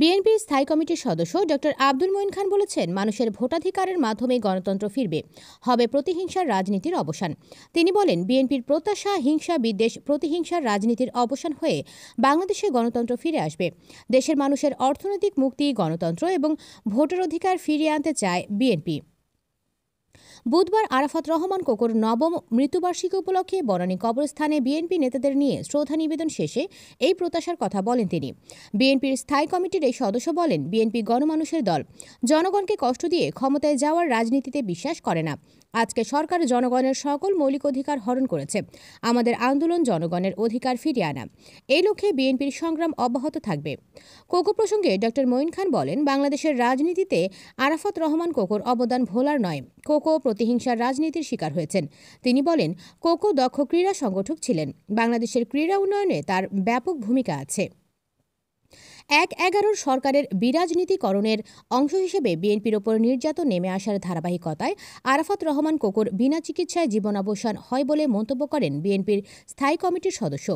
বিএনপির স্থায়ী কমিটির সদস্য ডক্টর আব্দুল মঈন খান বলেছেন মানুষের ভোটাধিকারের মাধ্যমে গণতন্ত্র ফিরবে হবে প্রতিহিংসার রাজনীতির অবসান তিনি বলেন বিএনপির প্রত্যাশা হিংসা বিদ্বেষ প্রতিহিংসার রাজনীতির অবসান হয়ে বাংলাদেশে গণতন্ত্র ফিরে আসবে দেশের মানুষের অর্থনৈতিক মুক্তি গণতন্ত্র এবং ভোটার অধিকার ফিরিয়ে আনতে চায় বিএনপি বুধবার আরাফাত রহমান কোকর নবম মৃত্যুবার্ষিকী উপলক্ষে বনানী কবরস্থানে বিএনপি নেতাদের নিয়ে শ্রদ্ধা নিবেদন শেষে এই প্রত্যাশার কথা বলেন তিনি বিএনপির স্থায়ী কমিটির এই সদস্য বলেন বিএনপি গণমানুষের দল জনগণকে কষ্ট দিয়ে ক্ষমতায় যাওয়ার রাজনীতিতে বিশ্বাস করে না আজকে সরকার জনগণের সকল মৌলিক অধিকার হরণ করেছে আমাদের আন্দোলন জনগণের অধিকার ফিরিয়ে আনা এই লক্ষ্যে বিএনপির সংগ্রাম অব্যাহত থাকবে কোকো প্রসঙ্গে ড মঈন খান বলেন বাংলাদেশের রাজনীতিতে আরাফাত রহমান কোকোর অবদান ভোলার নয় কোকো প্রতিহিংসার রাজনীতির শিকার হয়েছেন তিনি বলেন কোকো দক্ষ ক্রীড়া সংগঠক ছিলেন বাংলাদেশের ক্রীড়া উন্নয়নে তার ব্যাপক ভূমিকা আছে এক এগারোর সরকারের বিরাজনীতিকরণের অংশ হিসেবে বিএনপির ওপর নির্যাতন নেমে আসার ধারাবাহিকতায় আরাফাত রহমান কোকুর বিনা চিকিৎসায় জীবনাবসান হয় বলে মন্তব্য করেন বিএনপির স্থায়ী কমিটির সদস্য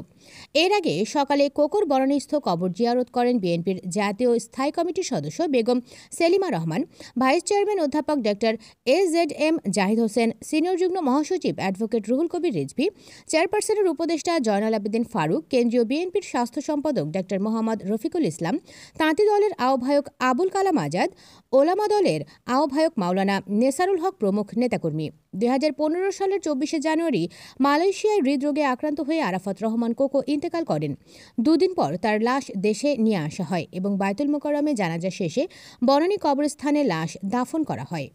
এর আগে সকালে কোকুর বরণিস্থ কবর জিয়ারত করেন বিএনপির জাতীয় স্থায়ী কমিটির সদস্য বেগম সেলিমা রহমান ভাইস চেয়ারম্যান অধ্যাপক doctor A Z M Zahid Hossain senior যুগ্ম মহাসচিব অ্যাডভোকেট রুহুল কবির রিজভি চেয়ারপারসনের উপদেষ্টা জয়নাল আবেদিন ফারুক কেন্দ্রীয় বিএনপির স্বাস্থ্য সম্পাদক ডক্টর মোহাম্মদ রফিকুল ইসলাম ইসলাম তাঁতি দলের আহ্বায়ক আবুল কালাম আজাদ ওলামা দলের আহ্বায়ক মাওলানা নেসারুল হক প্রমুখ নেতাকর্মী দুই সালের চব্বিশে জানুয়ারি মালয়েশিয়ায় হৃদরোগে আক্রান্ত হয়ে আরাফাত রহমান কোকো ইন্তেকাল করেন দুদিন পর তার লাশ দেশে নিয়ে আসা হয় এবং বায়তুল মোকারমে জানাজা শেষে বনানী কবরস্থানে লাশ দাফন করা হয়